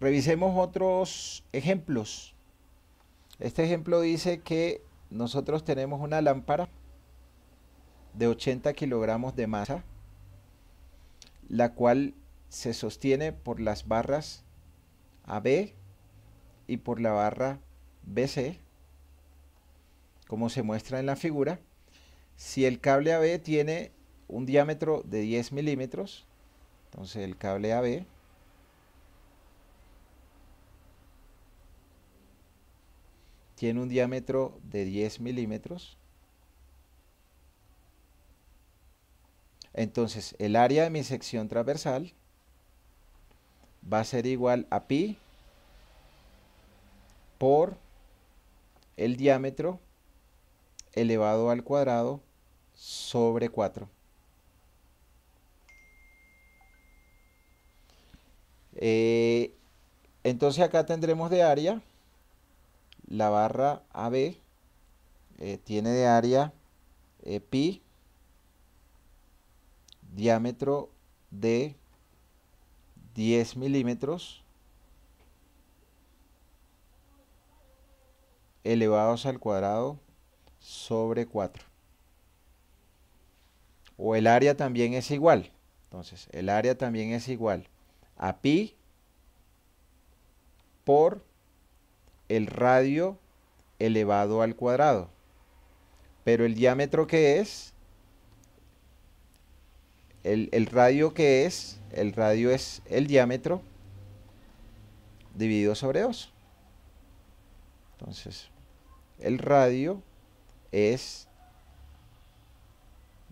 Revisemos otros ejemplos. Este ejemplo dice que nosotros tenemos una lámpara de 80 kilogramos de masa, la cual se sostiene por las barras AB y por la barra BC, como se muestra en la figura. Si el cable AB tiene un diámetro de 10 milímetros, entonces el cable AB tiene un diámetro de 10 milímetros. Entonces, el área de mi sección transversal va a ser igual a pi por el diámetro elevado al cuadrado sobre 4. Eh, entonces acá tendremos de área la barra AB eh, tiene de área eh, pi, diámetro de 10 milímetros elevados al cuadrado sobre 4. O el área también es igual. Entonces, el área también es igual a pi por el radio elevado al cuadrado. Pero el diámetro que es, el, radio que es, el radio es el diámetro dividido sobre 2. Entonces, el radio es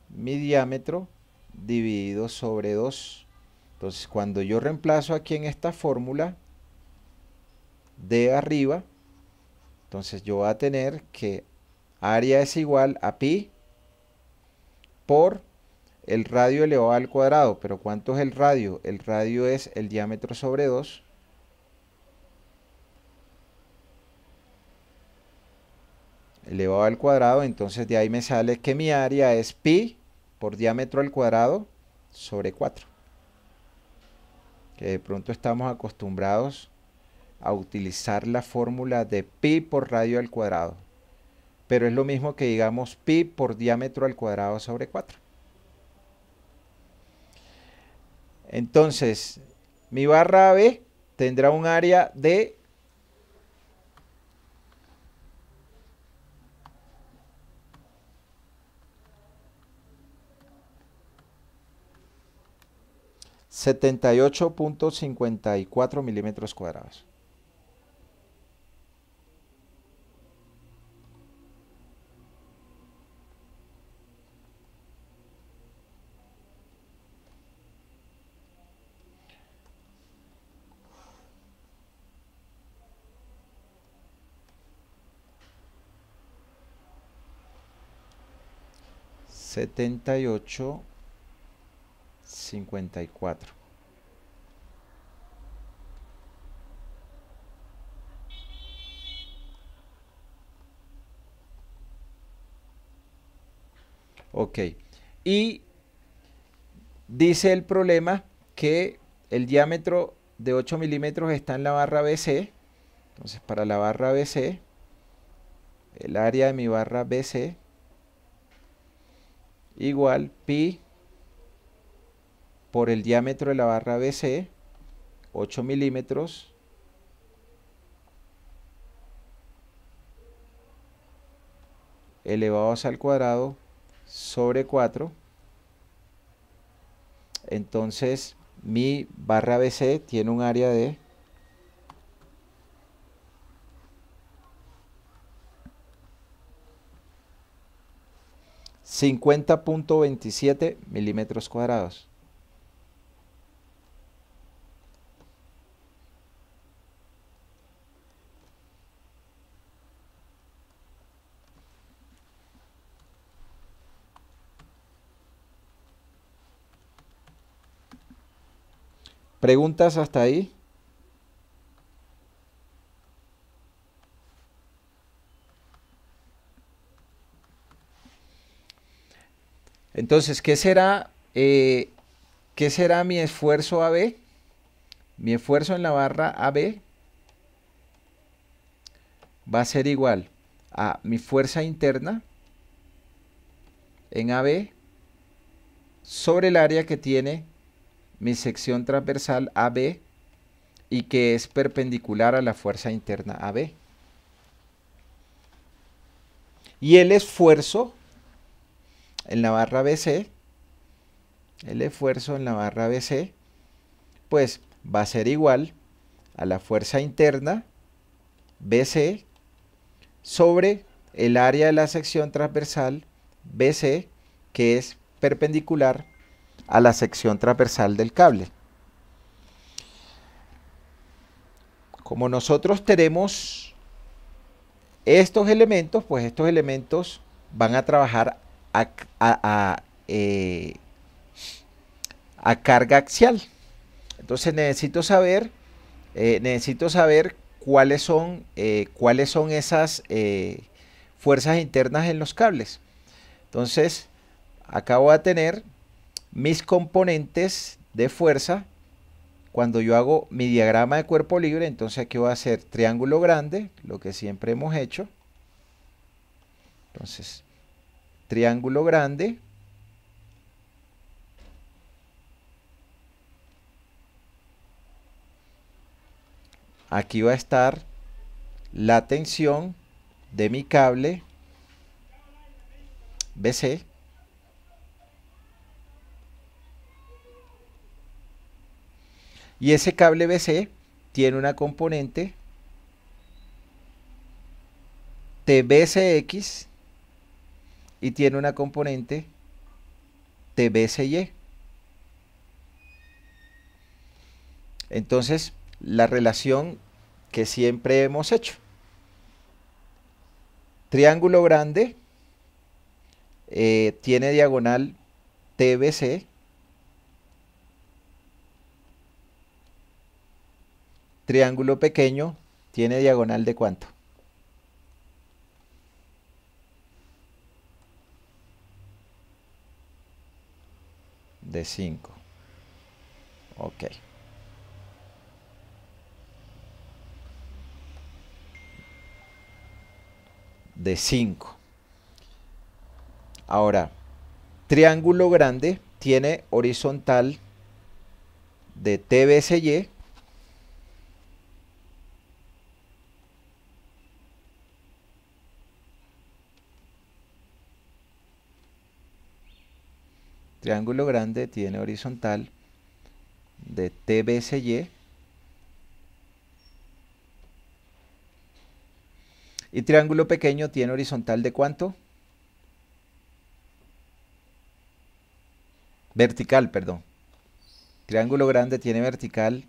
mi diámetro dividido sobre 2. Entonces, cuando yo reemplazo aquí en esta fórmula, de arriba. Entonces yo voy a tener que área es igual a pi por el radio elevado al cuadrado. Pero ¿cuánto es el radio? El radio es el diámetro sobre 2. elevado al cuadrado, entonces de ahí me sale que mi área es pi por diámetro al cuadrado sobre 4. Que de pronto estamos acostumbrados a utilizar la fórmula de pi por radio al cuadrado. Pero es lo mismo que digamos pi por diámetro al cuadrado sobre 4. Entonces, mi barra B tendrá un área de 78.54 milímetros cuadrados. 78 54 ok y dice el problema que el diámetro de 8 milímetros está en la barra BC entonces para la barra BC el área de mi barra BC igual pi por el diámetro de la barra BC, 8 milímetros, elevados al cuadrado sobre 4. Entonces mi barra BC tiene un área de 50.27 milímetros cuadrados. ¿Preguntas hasta ahí? Entonces, ¿qué será, eh, ¿qué será mi esfuerzo AB? Mi esfuerzo en la barra AB va a ser igual a mi fuerza interna en AB sobre el área que tiene mi sección transversal AB y que es perpendicular a la fuerza interna AB. Y el esfuerzo en la barra BC, el esfuerzo en la barra BC, pues va a ser igual a la fuerza interna BC sobre el área de la sección transversal BC que es perpendicular a la sección transversal del cable. Como nosotros tenemos estos elementos, pues estos elementos van a trabajar a, eh, a, carga axial. Entonces necesito saber, eh, necesito saber cuáles son, eh, cuáles son esas fuerzas internas en los cables. Entonces, acabo de tener mis componentes de fuerza. Cuando yo hago mi diagrama de cuerpo libre, entonces aquí voy a hacer triángulo grande, lo que siempre hemos hecho. Entonces, triángulo grande. Aquí va a estar la tensión de mi cable BC. Y ese cable BC tiene una componente TBCX y tiene una componente TBCY. E. Entonces, la relación que siempre hemos hecho. Triángulo grande eh, tiene diagonal TBC. Triángulo pequeño tiene diagonal de cuánto? 5 Ok. De 5. Ahora, triángulo grande tiene horizontal de y triángulo grande tiene horizontal de TBCY y triángulo pequeño tiene horizontal de cuánto? Vertical, perdón. Triángulo grande tiene vertical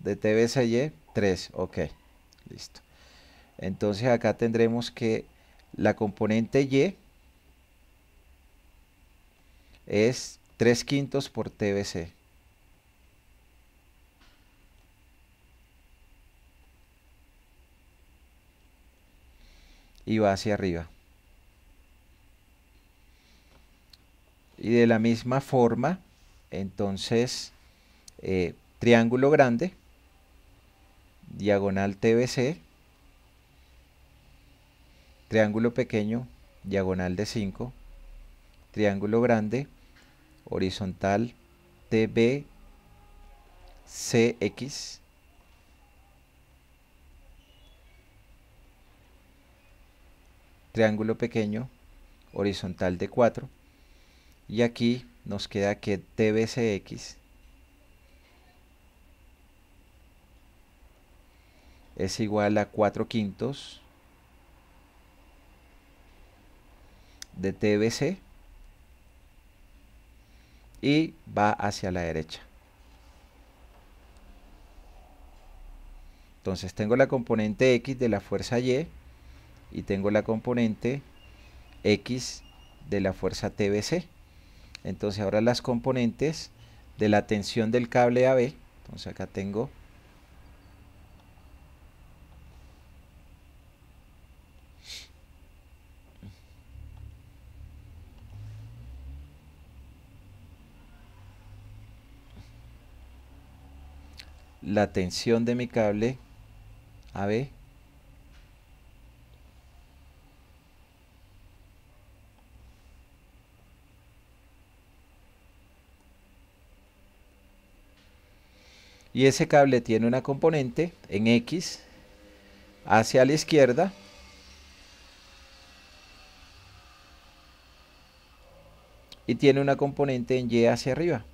de TBCY 3, ok, listo. Entonces acá tendremos que la componente Y es 3 quintos por TBC. Y va hacia arriba. Y de la misma forma, entonces, eh, triángulo grande, diagonal TBC, triángulo pequeño, diagonal de 5, triángulo grande, horizontal TB CX. Triángulo pequeño, horizontal de 4. Y aquí nos queda que TBCX es igual a 4 quintos de TBC y va hacia la derecha. Entonces tengo la componente X de la fuerza Y y tengo la componente X de la fuerza TBC. Entonces ahora las componentes de la tensión del cable AB. Entonces acá tengo la tensión de mi cable AB y ese cable tiene una componente en X hacia la izquierda y tiene una componente en Y hacia arriba.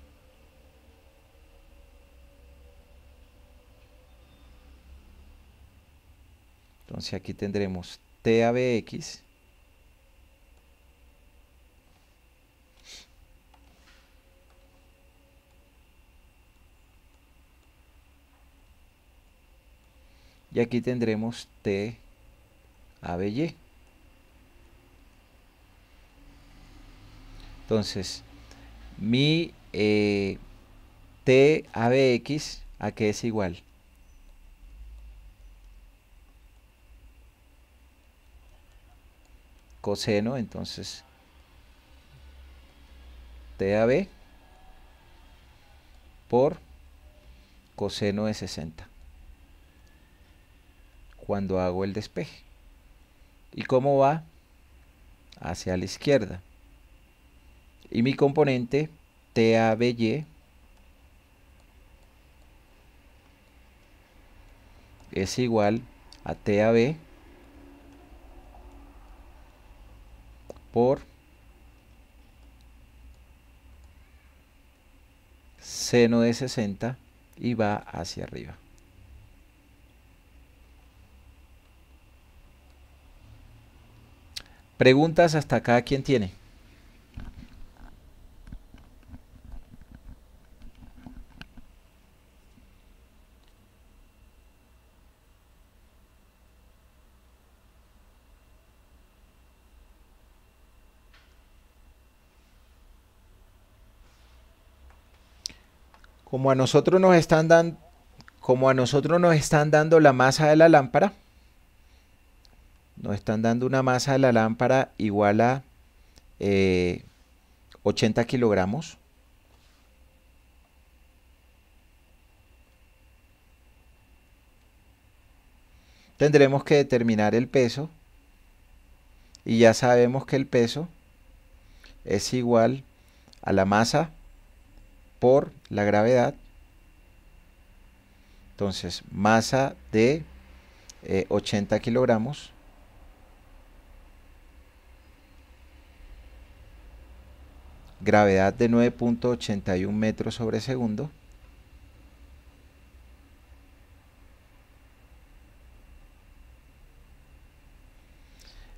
Entonces aquí tendremos TABX. Y aquí tendremos T ABY. Entonces, mi eh, T ABX a que es igual? coseno, entonces TAB por coseno de 60 cuando hago el despeje. ¿Y cómo va? Hacia la izquierda. Y mi componente TABY es igual a TAB por seno de 60 y va hacia arriba. Preguntas hasta acá, ¿quién tiene? como a nosotros nos están dando como a nosotros nos están dando la masa de la lámpara, nos están dando una masa de la lámpara igual a 80 eh, kilogramos. Tendremos que determinar el peso y ya sabemos que el peso es igual a la masa por la gravedad. Entonces, masa de 80 eh, kilogramos. Gravedad de 9.81 metros sobre segundo.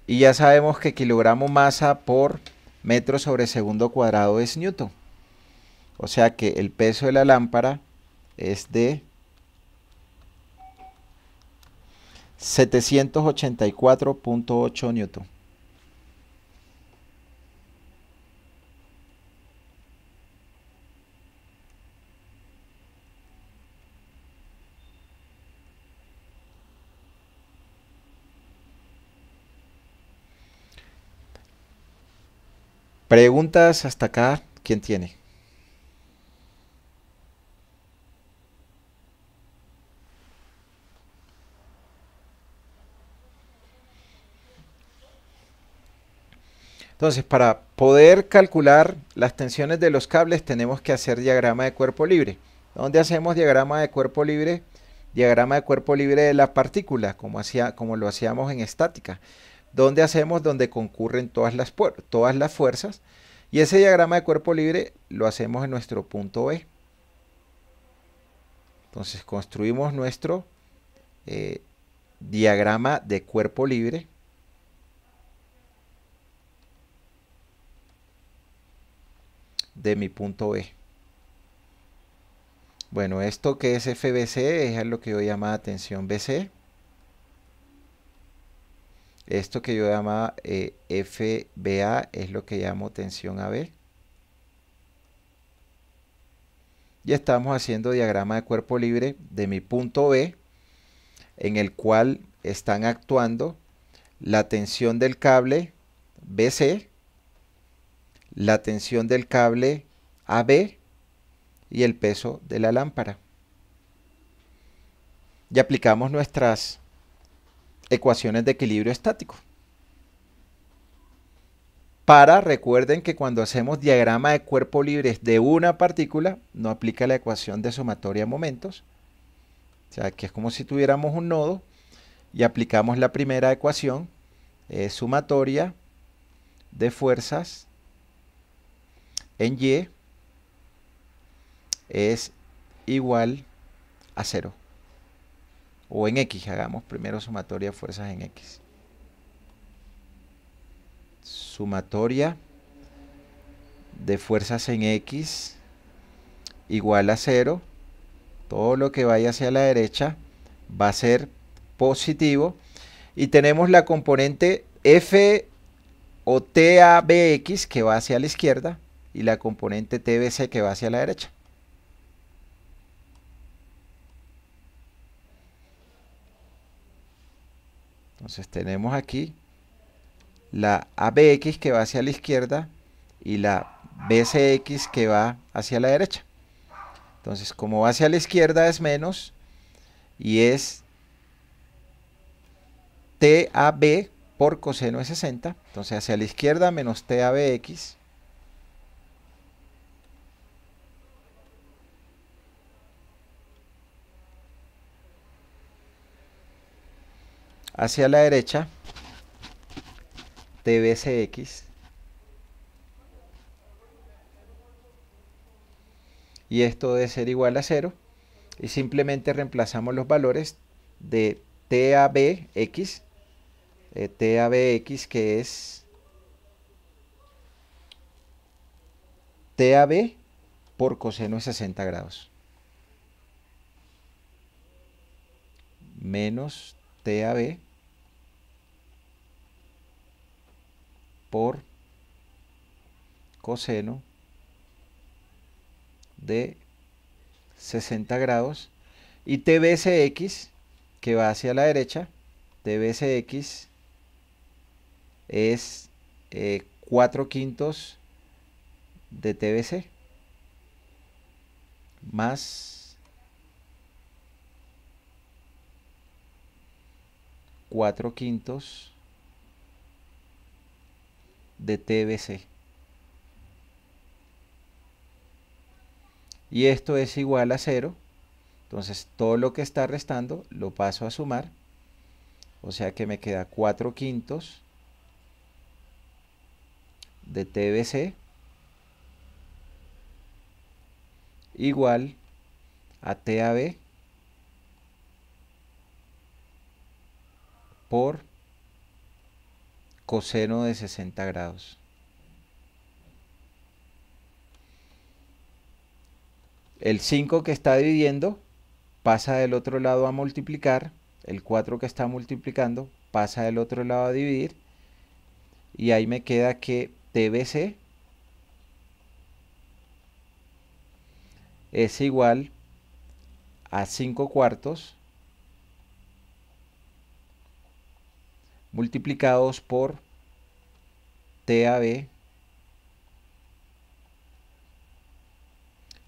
Y ya sabemos que kilogramo masa por metro sobre segundo cuadrado es newton. O sea que el peso de la lámpara es de 784.8 newton. Preguntas hasta acá, ¿quién tiene? Entonces, para poder calcular las tensiones de los cables tenemos que hacer diagrama de cuerpo libre. ¿Dónde hacemos diagrama de cuerpo libre? Diagrama de cuerpo libre de la partícula, como, hacía, como lo hacíamos en estática. ¿Dónde hacemos? Donde concurren todas las, fuerzas. Y ese diagrama de cuerpo libre lo hacemos en nuestro punto B. Entonces construimos nuestro eh, diagrama de cuerpo libre de mi punto B. Bueno, esto que es FBC es lo que yo llamaba tensión BC. Esto que yo llamaba eh, FBA es lo que llamo tensión AB. Y estamos haciendo diagrama de cuerpo libre de mi punto B, en el cual están actuando la tensión del cable BC la tensión del cable AB y el peso de la lámpara. Y aplicamos nuestras ecuaciones de equilibrio estático. Para, recuerden que cuando hacemos diagrama de cuerpo libre de una partícula, no aplica la ecuación de sumatoria momentos. O sea, que es como si tuviéramos un nodo y aplicamos la primera ecuación, eh, sumatoria de fuerzas en Y es igual a 0. O en X, hagamos primero sumatoria de fuerzas en X. Sumatoria de fuerzas en X igual a 0. Todo lo que vaya hacia la derecha va a ser positivo. Y tenemos la componente F o TABX que va hacia la izquierda y la componente TBC que va hacia la derecha. Entonces tenemos aquí la ABX que va hacia la izquierda y la BCX que va hacia la derecha. Entonces como va hacia la izquierda es menos y es TAB por coseno de 60. Entonces hacia la izquierda menos TABX hacia la derecha tbcx y esto debe ser igual a cero. y simplemente reemplazamos los valores de TABX eh, TABX que es TAB por coseno de 60 grados menos TAB por coseno de 60 grados y TBCX que va hacia la derecha, TBCX es eh, 4 quintos de TBC más 4 quintos de TBC. Y esto es igual a cero Entonces todo lo que está restando lo paso a sumar. O sea que me queda 4 quintos de TBC igual a TAB por coseno de 60 grados. El 5 que está dividiendo pasa del otro lado a multiplicar, el 4 que está multiplicando pasa del otro lado a dividir y ahí me queda que TBC es igual a 5 cuartos multiplicados por TAB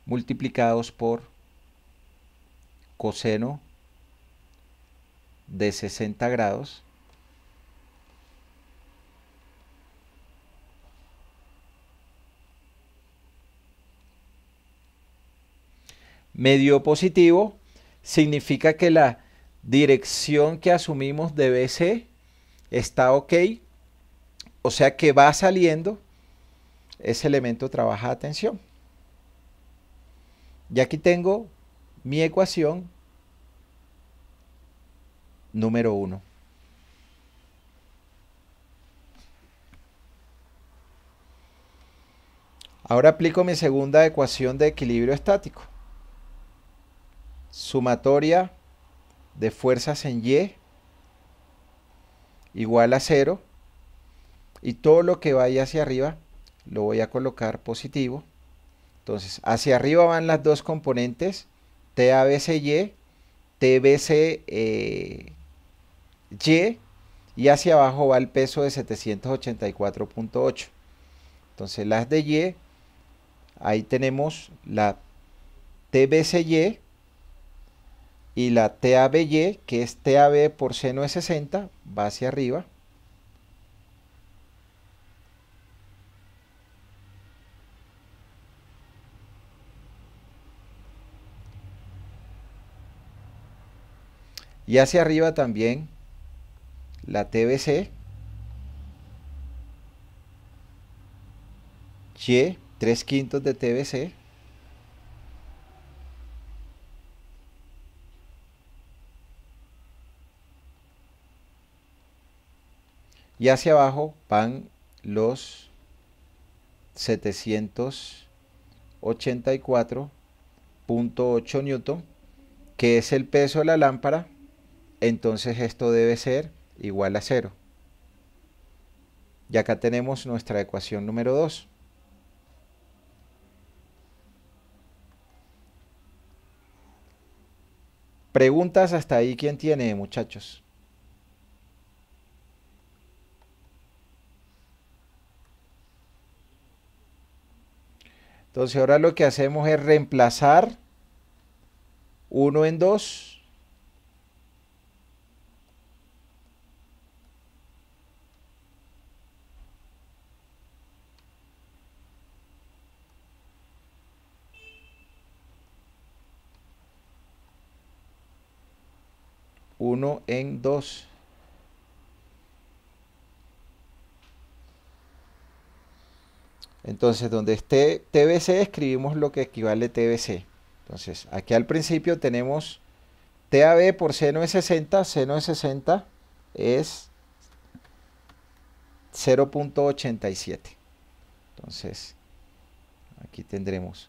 multiplicados por coseno de 60 grados medio positivo significa que la dirección que asumimos de BC está ok, o sea que va saliendo ese elemento trabaja de tensión. Y aquí tengo mi ecuación número 1. Ahora aplico mi segunda ecuación de equilibrio estático. Sumatoria de fuerzas en Y igual a 0 y todo lo que vaya hacia arriba lo voy a colocar positivo. Entonces, hacia arriba van las dos componentes, TABCY, TBCY, eh, y hacia abajo va el peso de 784.8. Entonces, las de Y, ahí tenemos la TBCY, y la TABY, que es TAB por seno de 60, va hacia arriba. Y hacia arriba también la TBC, Y, tres quintos de TBC, Y hacia abajo van los 784.8 newton, que es el peso de la lámpara. Entonces esto debe ser igual a cero. Y acá tenemos nuestra ecuación número 2. Preguntas hasta ahí, ¿quién tiene, muchachos? Entonces ahora lo que hacemos es reemplazar 1 en 2. 1 en 2. Entonces, donde esté TBC, escribimos lo que equivale TBC. Entonces, aquí al principio tenemos TAB por seno de 60. Seno de 60 es 0.87. Entonces, aquí tendremos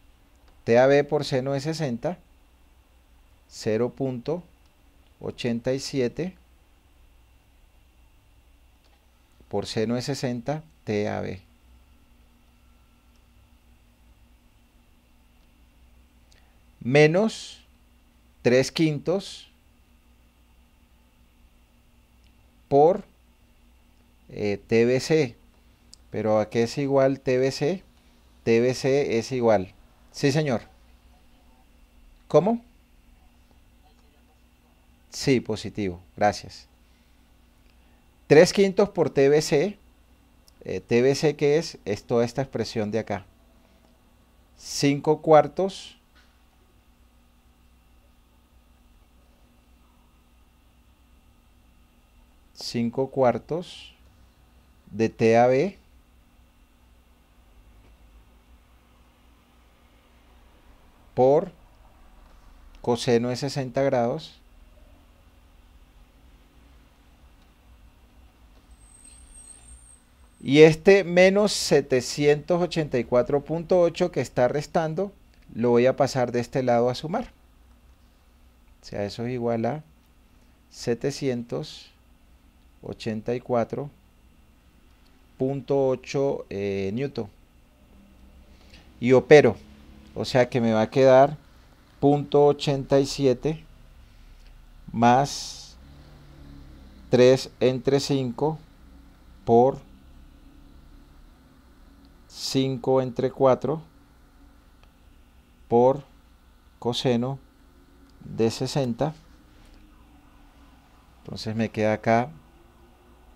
TAB por seno de 60, 0.87 por seno de 60 TAB. menos 3 quintos por eh, TBC. Pero ¿a qué es igual TBC? TBC es igual. Sí, señor. ¿Cómo? Sí, positivo. Gracias. 3 quintos por TBC. Eh, TBC que es, es toda esta expresión de acá. 5 cuartos 5 cuartos de TAB por coseno de 60 grados y este menos 784.8 que está restando lo voy a pasar de este lado a sumar o sea eso es igual a 700 84.8 eh, newton y opero o sea que me va a quedar 0.87 más 3 entre 5 por 5 entre 4 por coseno de 60 entonces me queda acá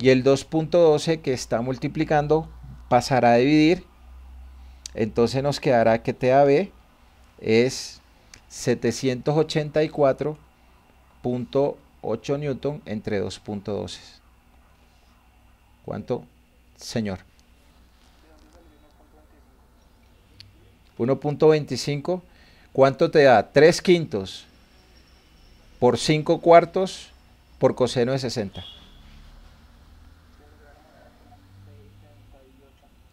y el 2.12 que está multiplicando pasará a dividir. Entonces nos quedará que TAB es 784.8 newton entre 2.12. ¿Cuánto, señor? 1.25. ¿Cuánto te da? 3 quintos por 5 cuartos por coseno de 60.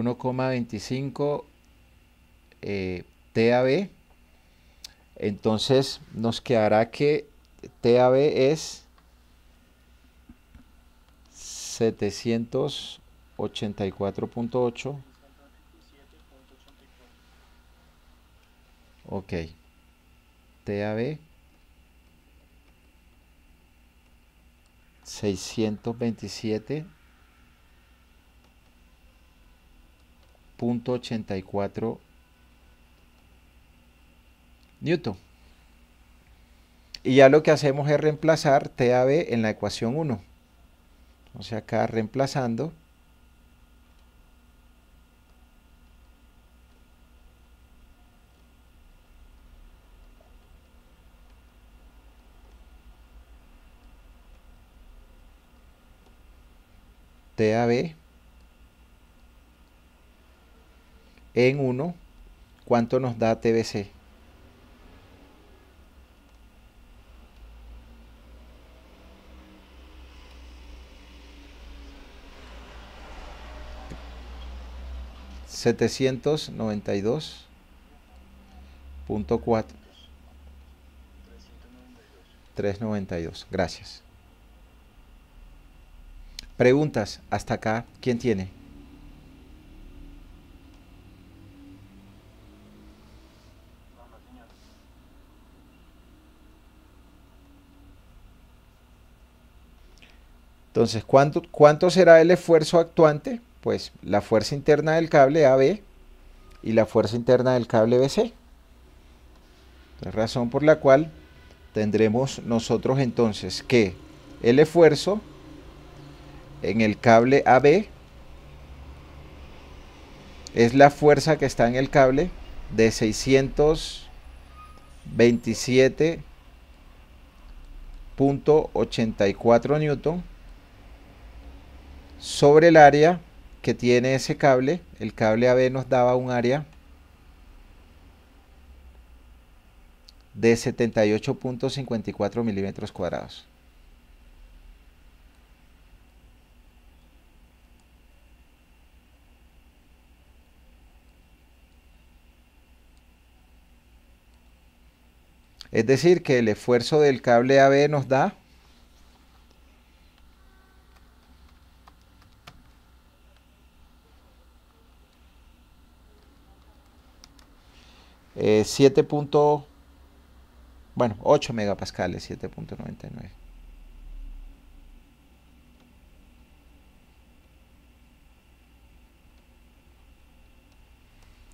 1,25 eh, TAB. Entonces nos quedará que TAB es 784.8. Ok. TAB 627. 0.84 newton. Y ya lo que hacemos es reemplazar TAB en la ecuación 1. O sea, acá reemplazando. TAB en 1, ¿cuánto nos da TBC? Setecientos noventa y dos tres noventa y dos. Gracias. Preguntas hasta acá. ¿Quién tiene? Entonces, ¿cuánto, será el esfuerzo actuante? Pues la fuerza interna del cable AB y la fuerza interna del cable BC. La razón por la cual tendremos nosotros entonces que el esfuerzo en el cable AB es la fuerza que está en el cable de 627.84 newton sobre el área que tiene ese cable. El cable AB nos daba un área de 78.54 milímetros cuadrados. Es decir, que el esfuerzo del cable AB nos da eh, 7. bueno, 8 megapascales, 7.99.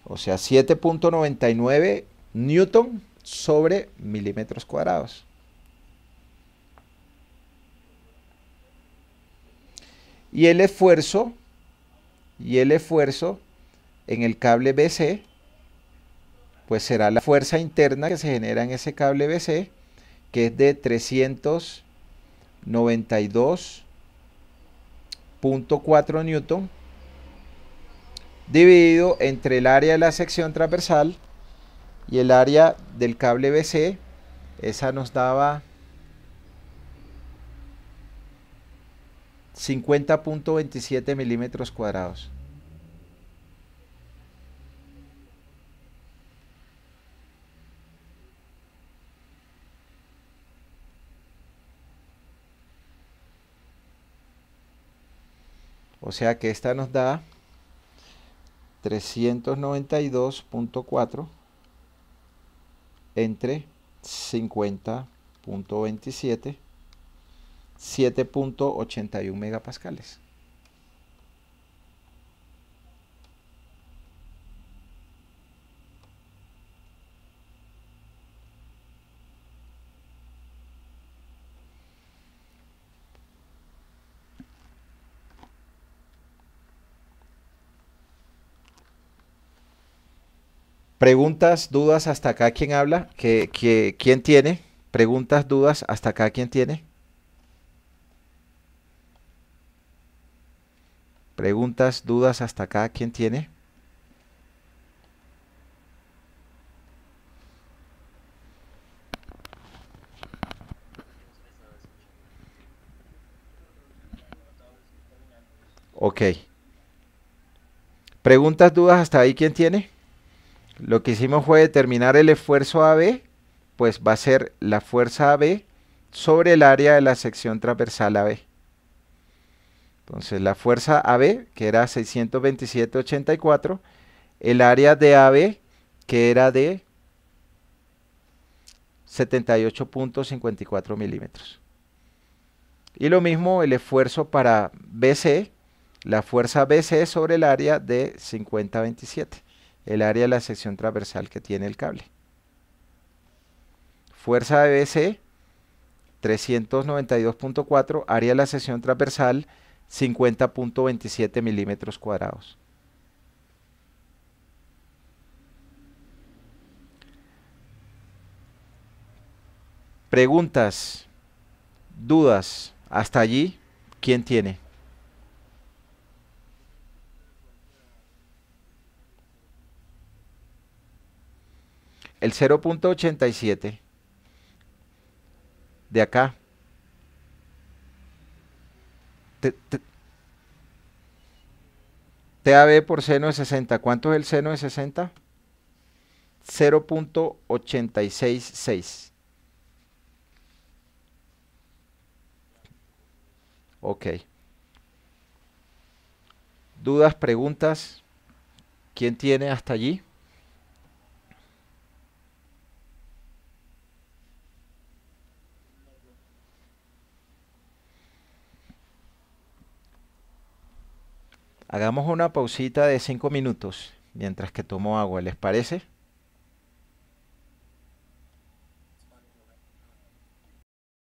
O sea, 7.99 newton sobre milímetros cuadrados. Y el esfuerzo, y el esfuerzo en el cable BC pues será la fuerza interna que se genera en ese cable BC, que es de 392.4 newton dividido entre el área de la sección transversal y el área del cable BC. Esa nos daba 50.27 milímetros cuadrados. O sea que esta nos da 392.4 entre 50.27, 7.81 megapascales. Preguntas, dudas, hasta acá, ¿quién habla? que quién tiene? Preguntas, dudas, hasta acá, ¿quién tiene? Preguntas, dudas, hasta acá, ¿quién tiene? Ok. Preguntas, dudas, hasta ahí, ¿quién tiene? Lo que hicimos fue determinar el esfuerzo AB, pues va a ser la fuerza AB sobre el área de la sección transversal AB. Entonces la fuerza AB, que era 627.84, el área de AB, que era de 78.54 milímetros. Y lo mismo el esfuerzo para BC, la fuerza BC sobre el área de 5027 el área de la sección transversal que tiene el cable. Fuerza de BC 392.4, área de la sección transversal 50.27 milímetros cuadrados. Preguntas, dudas, hasta allí, ¿quién tiene? el 0.87 de acá. TAB por seno de 60. ¿Cuánto es el seno de 60? 0.866. Ok. ¿Dudas, preguntas? ¿Quién tiene hasta allí? Hagamos una pausita de 5 minutos mientras que tomo agua, ¿les parece?